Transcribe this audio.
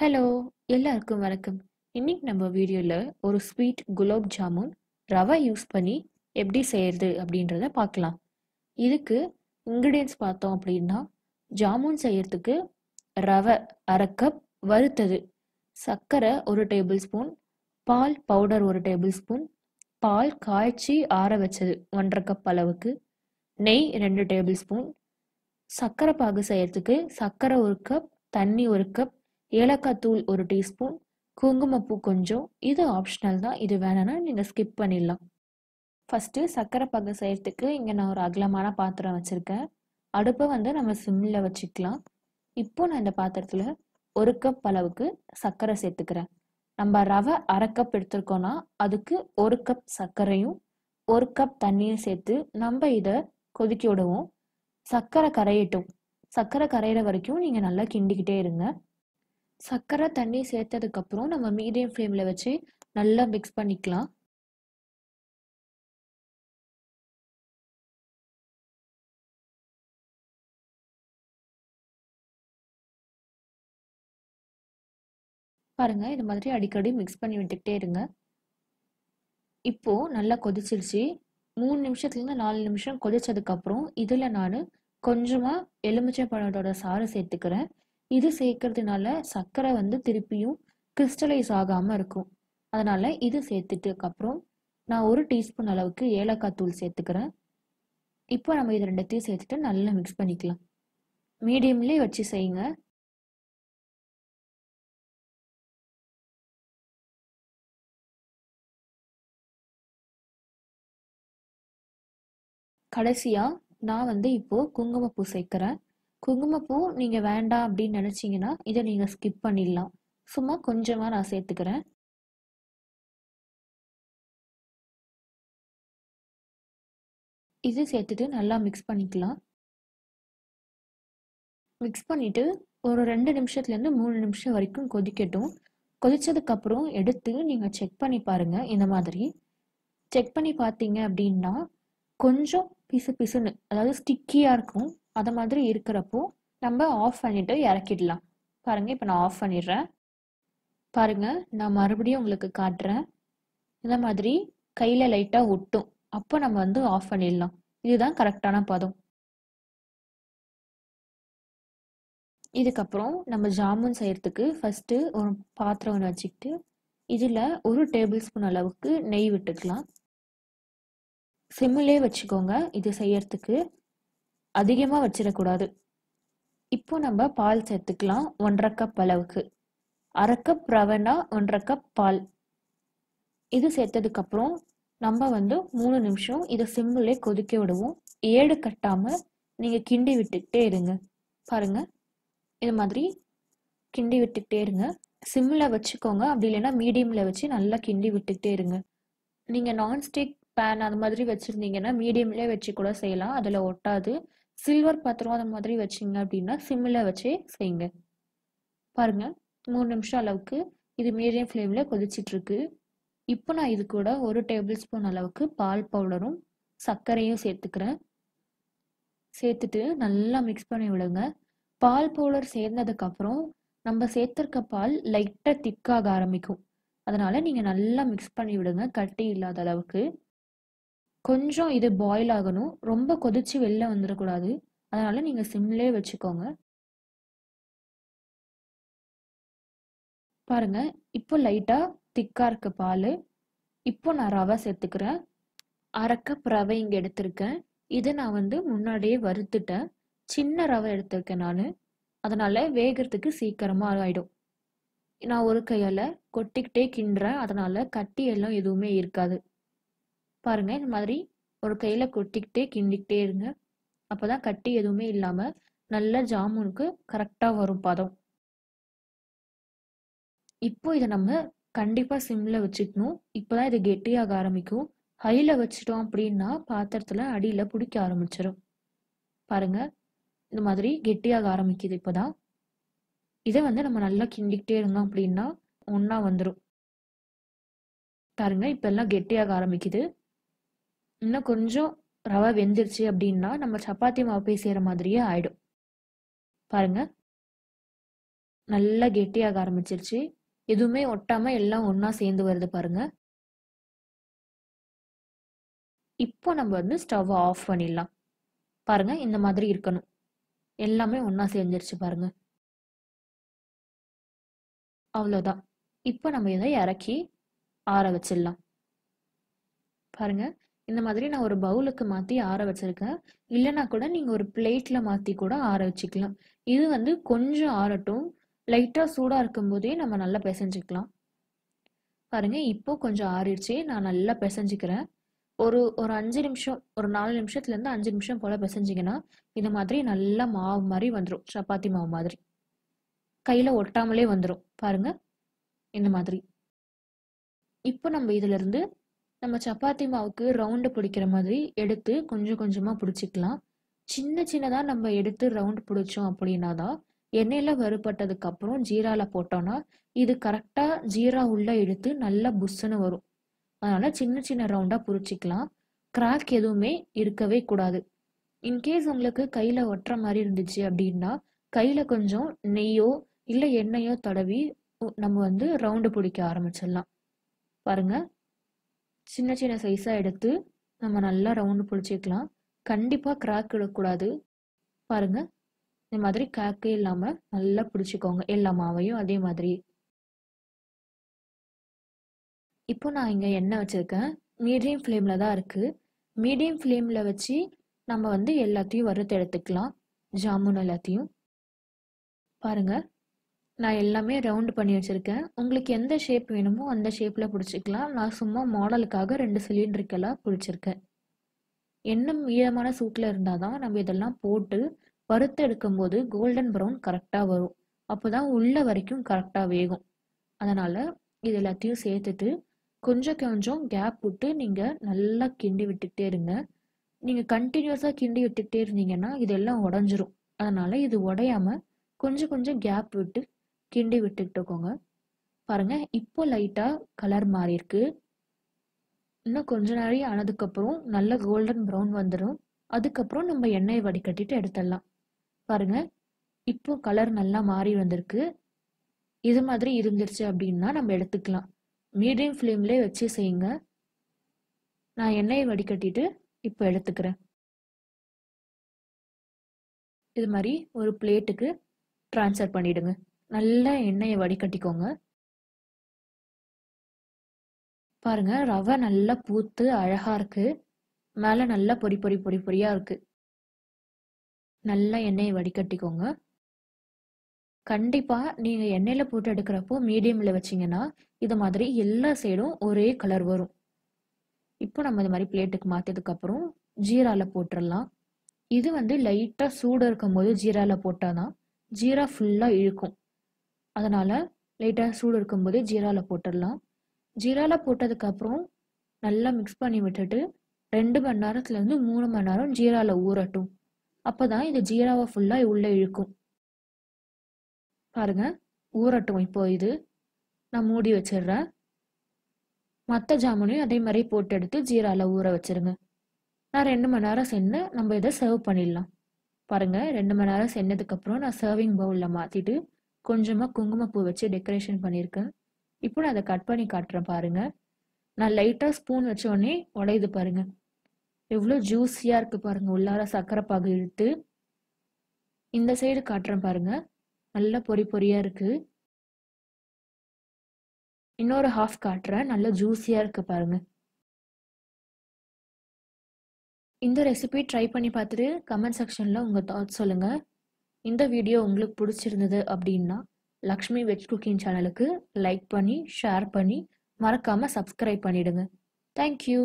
hello எல்லாருக்கும் வணக்கம் இன்னைக்கு நம்ம வீடியோவில் ஒரு ஸ்வீட் குலாப் ஜாமுன் ரவை யூஸ் பண்ணி எப்படி செய்யறது அப்படின்றத பார்க்கலாம் இதுக்கு இன்க்ரீடியன்ஸ் பார்த்தோம் அப்படின்னா ஜாமுன் செய்யறதுக்கு ரவை அரை கப் வறுத்தது சர்க்கரை ஒரு டேபிள் ஸ்பூன் பால் பவுடர் ஒரு டேபிள் ஸ்பூன் பால் காய்ச்சி ஆற வச்சது ஒன்றரை கப் அளவுக்கு நெய் ரெண்டு டேபிள் ஸ்பூன் சர்க்கரை பாகு செய்யறதுக்கு சர்க்கரை ஒரு கப் தண்ணி ஒரு கப் ஏலக்காய் தூள் ஒரு டீஸ்பூன் குங்குமப்பூ கொஞ்சம் இது ஆப்ஷனல் தான் இது வேணும்னா நீங்கள் ஸ்கிப் பண்ணிடலாம் ஃபஸ்ட்டு சர்க்கரை பாகு செய்யறதுக்கு இங்கே நான் ஒரு அகலமான பாத்திரம் வச்சுருக்கேன் அடுப்பை வந்து நம்ம சிம்மில் வச்சுக்கலாம் இப்போ நான் இந்த பாத்திரத்தில் ஒரு கப் அளவுக்கு சர்க்கரை சேர்த்துக்கிறேன் நம்ம ரவை அரை கப் எடுத்துருக்கோன்னா அதுக்கு ஒரு கப் சர்க்கரையும் ஒரு கப் தண்ணியும் சேர்த்து நம்ம இதை கொதிக்க விடுவோம் சர்க்கரை கரையட்டும் சர்க்கரை கரையிற வரைக்கும் நீங்கள் நல்லா கிண்டிக்கிட்டே இருங்க சர்க்கரை தண்ணி சேர்த்ததுக்கப்புறம் நம்ம மீடியம் ஃப்ளேமில் வச்சு நல்லா மிக்ஸ் பண்ணிக்கலாம் பாருங்க இது மாதிரி அடிக்கடி மிக்ஸ் பண்ணி விட்டுக்கிட்டே இருங்க இப்போ நல்லா கொதிச்சிருச்சு மூணு நிமிஷத்துலேருந்து நாலு நிமிஷம் கொதிச்சதுக்கப்புறம் இதில் நான் கொஞ்சமாக எலுமிச்சை பழத்தோட சாறு சேர்த்துக்கிறேன் இது சேர்க்கறதுனால சர்க்கரை வந்து திருப்பியும் கிறிஸ்டலைஸ் ஆகாமல் இருக்கும் அதனால் இது சேர்த்துட்டுக்கப்புறம் நான் ஒரு டீஸ்பூன் அளவுக்கு ஏலக்காய் தூள் சேர்த்துக்கிறேன் இப்போ நம்ம இது ரெண்டுத்தையும் சேர்த்துட்டு நல்லா மிக்ஸ் பண்ணிக்கலாம் மீடியம்லேயே வச்சு செய்யுங்க கடைசியாக நான் வந்து இப்போது குங்குமப்பூ சேர்க்குறேன் குங்குமப்பூ நீங்கள் வேண்டாம் அப்படின்னு நினச்சிங்கன்னா இதை நீங்கள் ஸ்கிப் பண்ணிடலாம் சும்மா கொஞ்சமாக நான் சேர்த்துக்கிறேன் இது சேர்த்துட்டு நல்லா மிக்ஸ் பண்ணிக்கலாம் மிக்ஸ் பண்ணிவிட்டு ஒரு ரெண்டு நிமிஷத்துலேருந்து மூணு நிமிஷம் வரைக்கும் கொதிக்கட்டும் கொதித்ததுக்கப்புறம் எடுத்து நீங்கள் செக் பண்ணி பாருங்கள் இந்த மாதிரி செக் பண்ணி பார்த்தீங்க அப்படின்னா கொஞ்சம் பிசு பிசுன்னு அதாவது ஸ்டிக்கியாக இருக்கும் அது மாதிரி இருக்கிறப்போ நம்ம ஆஃப் பண்ணிவிட்டு இறக்கிடலாம் பாருங்கள் இப்போ நான் ஆஃப் பண்ணிடுறேன் பாருங்கள் நான் மறுபடியும் உங்களுக்கு காட்டுறேன் இந்த மாதிரி கையில் லைட்டாக ஒட்டும் அப்போ நம்ம வந்து ஆஃப் பண்ணிடலாம் இதுதான் கரெக்டான பதம் இதுக்கப்புறம் நம்ம ஜாமுன் செய்கிறதுக்கு ஃபஸ்ட்டு ஒரு பாத்திரம் ஒன்று வச்சுக்கிட்டு இதில் ஒரு டேபிள் ஸ்பூன் அளவுக்கு நெய் விட்டுக்கலாம் சிம்மிலே வச்சுக்கோங்க இது செய்யறதுக்கு அதிகமாக வச்சிடக்கூடாது இப்போ நம்ம பால் சேர்த்துக்கலாம் ஒன்றரை கப் அளவுக்கு அரை கப் ரவனா ஒன்றரை கப் பால் இது சேர்த்ததுக்கப்புறம் நம்ம வந்து மூணு நிமிஷம் இதை சிம்மிலே கொதிக்க விடுவோம் ஏடு கட்டாமல் நீங்கள் கிண்டி விட்டுக்கிட்டே இருங்க பாருங்க இது மாதிரி கிண்டி விட்டுக்கிட்டே இருங்க சிம்மில் வச்சுக்கோங்க அப்படி இல்லைன்னா மீடியமில் வச்சு நல்லா கிண்டி விட்டுக்கிட்டே இருங்க நீங்கள் நான்ஸ்டிக் பேன் அது மாதிரி வச்சுருந்தீங்கன்னா மீடியம்லேயே வச்சு கூட செய்யலாம் அதில் ஒட்டாது சில்வர் பாத்திரம் அந்த மாதிரி வச்சிங்க அப்படின்னா சிம்மில் வச்சு செய்யுங்க பாருங்கள் மூணு நிமிஷம் அளவுக்கு இது மீடியம் ஃப்ளேமில் கொதிச்சிட்ருக்கு இப்போ நான் இது கூட ஒரு டேபிள் ஸ்பூன் அளவுக்கு பால் பவுடரும் சர்க்கரையும் சேர்த்துக்கிறேன் சேர்த்துட்டு நல்லா மிக்ஸ் பண்ணி விடுங்க பால் பவுடர் சேர்ந்ததுக்கப்புறம் நம்ம சேர்த்துருக்க பால் லைட்டாக திக்காக ஆரம்பிக்கும் அதனால் நீங்கள் நல்லா மிக்ஸ் பண்ணி விடுங்க கட்டி இல்லாத அளவுக்கு கொஞ்சம் இது பாயில் ஆகணும் ரொம்ப கொதிச்சு வெளில வந்துடக்கூடாது அதனால் நீங்கள் சிம்லே வச்சுக்கோங்க பாருங்க இப்போ லைட்டாக திக்காக இருக்க பால் இப்போ நான் ரவை சேர்த்துக்கிறேன் அரைக்கப் ரவை இங்கே எடுத்திருக்கேன் இதை நான் வந்து முன்னாடியே வறுத்துட்டேன் சின்ன ரவை எடுத்திருக்கேன் நான் அதனால் வேகிறதுக்கு சீக்கிரமாக ஆகிடும் நான் ஒரு கையால் கொட்டிக்கிட்டே கிண்டுறேன் அதனால் கட்டி எல்லாம் எதுவுமே இருக்காது பாருங்கள் இந்த மாதிரி ஒரு கையில் கொட்டிக்கிட்டே கிண்டிக்கிட்டே இருங்க அப்போ தான் கட்டி எதுவுமே இல்லாமல் நல்ல ஜாமுனுக்கு கரெக்டாக வரும் பதம் இப்போ இதை நம்ம கண்டிப்பாக சிம்மில் வச்சுக்கணும் இப்போ தான் இது கெட்டியாக ஆரம்பிக்கும் ஹையில் வச்சிட்டோம் அப்படின்னா பாத்திரத்தில் அடியில் பிடிக்க ஆரம்பிச்சிடும் பாருங்க இந்த மாதிரி கெட்டியாக ஆரம்பிக்குது இப்போ தான் இதை வந்து நம்ம நல்லா கிண்டிக்கிட்டே இருந்தோம் அப்படின்னா ஒன்றா வந்துடும் பாருங்க இப்போ எல்லாம் கெட்டியாக ஆரம்பிக்குது இன்னும் கொஞ்சம் ரவை வெந்துருச்சு அப்படின்னா நம்ம சப்பாத்தி மாவு போய் செய்கிற மாதிரியே ஆயிடும் பாருங்க நல்லா கெட்டியாக ஆரம்பிச்சிருச்சு எதுவுமே ஒட்டாமல் எல்லாம் ஒன்றா சேர்ந்து வருது பாருங்க இப்போ நம்ம வந்து ஸ்டவ்வை ஆஃப் பண்ணிடலாம் பாருங்க இந்த மாதிரி இருக்கணும் எல்லாமே ஒன்றா சேர்ந்துருச்சு பாருங்க அவ்வளோதான் இப்போ நம்ம இதை இறக்கி ஆற வச்சிடலாம் பாருங்கள் இந்த மாதிரி நான் ஒரு பவுலுக்கு மாற்றி ஆற வச்சுருக்கேன் இல்லைனா கூட நீங்கள் ஒரு பிளேட்டில் மாற்றி கூட ஆற வச்சுக்கலாம் இது வந்து கொஞ்சம் ஆறட்டும் லைட்டாக சூடாக இருக்கும்போதே நம்ம நல்லா பிசைஞ்சிக்கலாம் பாருங்கள் இப்போ கொஞ்சம் ஆறிடுச்சு நான் நல்லா பிசைஞ்சிக்கிறேன் ஒரு ஒரு அஞ்சு நிமிஷம் ஒரு நாலு நிமிஷத்துலேருந்து அஞ்சு நிமிஷம் போல் பிசைஞ்சிங்கன்னா இந்த மாதிரி நல்லா மாவு மாதிரி வந்துடும் சப்பாத்தி மாவு மாதிரி கையில் ஒட்டாமலே வந்துடும் பாருங்கள் இந்த மாதிரி இப்போ நம்ம இதுலேருந்து நம்ம சப்பாத்தி மாவுக்கு ரவுண்டு பிடிக்கிற மாதிரி எடுத்து கொஞ்சம் கொஞ்சமாக பிடிச்சிக்கலாம் சின்ன சின்னதாக நம்ம எடுத்து ரவுண்ட் பிடிச்சோம் அப்படின்னா தான் எண்ணெயில் வறுபட்டதுக்கப்புறம் ஜீராவில் போட்டோன்னா இது கரெக்டாக ஜீரா உள்ளே எடுத்து நல்லா புஷ்ஷுன்னு வரும் அதனால் சின்ன சின்ன ரவுண்டாக பிடிச்சிக்கலாம் கிராக் எதுவுமே இருக்கவே கூடாது இன்கேஸ் உங்களுக்கு கையில் ஒட்டுற மாதிரி இருந்துச்சு அப்படின்னா கையில் கொஞ்சம் நெய்யோ இல்லை எண்ணெயோ தடவி நம்ம வந்து ரவுண்டு பிடிக்க ஆரம்பிச்சிடலாம் பாருங்கள் சின்ன சின்ன சைஸாக எடுத்து நம்ம நல்லா ரவுண்டு பிடிச்சிக்கலாம் கண்டிப்பாக கிராக் விடக்கூடாது பாருங்கள் இந்த மாதிரி கிராக்கே இல்லாமல் நல்லா பிடிச்சிக்கோங்க எல்லா மாவையும் அதே மாதிரி இப்போ நான் இங்கே எண்ணெய் வச்சுருக்கேன் மீடியம் ஃப்ளேமில் தான் இருக்குது மீடியம் ஃப்ளேமில் வச்சு நம்ம வந்து எல்லாத்தையும் வறுத்து எடுத்துக்கலாம் ஜாமுன் எல்லாத்தையும் பாருங்கள் நான் எல்லாமே ரவுண்டு பண்ணி வச்சுருக்கேன் உங்களுக்கு எந்த ஷேப் வேணுமோ அந்த ஷேப்பில் பிடிச்சிக்கலாம் நான் சும்மா மாடலுக்காக ரெண்டு சிலிண்டருக்கெல்லாம் பிடிச்சிருக்கேன் என்ன ஈரமான சூட்டில் இருந்தால் தான் நம்ம இதெல்லாம் போட்டு பருத்து எடுக்கும்போது கோல்டன் ப்ரௌன் கரெக்டாக வரும் அப்போ தான் உள்ள வரைக்கும் கரெக்டாக வேகும் அதனால் இது எல்லாத்தையும் சேர்த்துட்டு கொஞ்சம் கொஞ்சம் கேப் விட்டு நீங்கள் நல்லா கிண்டி விட்டுக்கிட்டே இருங்க நீங்கள் கண்டினியூஸாக கிண்டி விட்டுக்கிட்டே இருந்தீங்கன்னா இதெல்லாம் உடஞ்சிரும் அதனால் இது உடையாமல் கொஞ்சம் கொஞ்சம் கேப் விட்டு கிண்டி விட்டுக்கிட்டுக்கோங்க பாருங்கள் இப்போ லைட்டாக கலர் மாறியிருக்கு இன்னும் கொஞ்ச நாளி ஆனதுக்கப்புறம் நல்ல கோல்டன் ப்ரௌன் வந்துடும் அதுக்கப்புறம் நம்ம எண்ணெயை வடிகட்டிட்டு எடுத்துடலாம் பாருங்கள் இப்போ கலர் நல்லா மாறி வந்திருக்கு இது மாதிரி இருந்துருச்சு அப்படின்னா நம்ம எடுத்துக்கலாம் மீடியம் ஃப்ளேம்லேயே வச்சு செய்யுங்க நான் எண்ணெயை வடிகட்டிட்டு இப்போ எடுத்துக்கிறேன் இது மாதிரி ஒரு பிளேட்டுக்கு ட்ரான்ஸ்ஃபர் பண்ணிவிடுங்க நல்லா எண்ணெயை வடிகட்டிக்கோங்க பாருங்கள் ரவை நல்லா பூத்து அழகாக இருக்குது மேலே நல்லா பொடி பொடி பொடி பொடியாக இருக்குது நல்லா எண்ணெயை வடிகட்டிக்கோங்க கண்டிப்பாக நீங்கள் எண்ணெயில் போட்டு எடுக்கிறப்போ மீடியமில் வச்சிங்கன்னா இது மாதிரி எல்லா சைடும் ஒரே கலர் வரும் இப்போ நம்ம இது மாதிரி பிளேட்டுக்கு மாற்றதுக்கப்புறம் ஜீராவில் போட்டுடலாம் இது வந்து லைட்டாக சூடு இருக்கும் போது ஜீராவில் போட்டால் தான் ஜீரா ஃபுல்லாக இழுக்கும் அதனால் லைட்டாக சூடு இருக்கும்போது ஜீராவில் போட்டுடலாம் ஜீராவில் போட்டதுக்கப்புறம் நல்லா மிக்ஸ் பண்ணி விட்டுட்டு ரெண்டு மணி நேரத்துலேருந்து மூணு மணி நேரம் ஜீராவில் ஊறட்டும் அப்போ தான் இது ஜீராவை ஃபுல்லாக உள்ளே இழுக்கும் பாருங்கள் ஊறட்டும் இப்போ இது நான் மூடி வச்சிடுறேன் மற்ற ஜாமுனையும் அதே மாதிரி போட்டு எடுத்து ஜீராவில் ஊற வச்சிருங்க நான் ரெண்டு மணி நேரம் சென்று நம்ம இதை சர்வ் பண்ணிடலாம் பாருங்கள் ரெண்டு மணி நேரம் சென்னதுக்கப்புறம் நான் சர்விங் பவுலில் மாற்றிட்டு கொஞ்சமாக குங்குமப்பூ வச்சு டெக்கரேஷன் பண்ணியிருக்கேன் இப்போ நான் அதை கட் பண்ணி காட்டுறேன் பாருங்கள் நான் லைட்டாக ஸ்பூன் வச்ச உடனே உடையுது பாருங்கள் எவ்வளோ ஜூஸியாக இருக்குது பாருங்கள் உள்ளார சர்க்கரை பாகு இழுத்து இந்த சைடு காட்டுறேன் பாருங்கள் நல்லா பொறி பொறியாக இருக்குது இன்னொரு ஹாஃப் காட்டுறேன் நல்லா ஜூஸியாக இருக்குது பாருங்கள் இந்த ரெசிபி ட்ரை பண்ணி பார்த்துட்டு கமெண்ட் செக்ஷனில் உங்கள் தாட்ஸ் சொல்லுங்கள் இந்த வீடியோ உங்களுக்கு பிடிச்சிருந்தது அப்படின்னா லக்ஷ்மி வெஜ் குக்கிங் சேனலுக்கு லைக் பண்ணி ஷேர் பண்ணி மறக்காமல் சப்ஸ்கிரைப் பண்ணிவிடுங்க தேங்க்யூ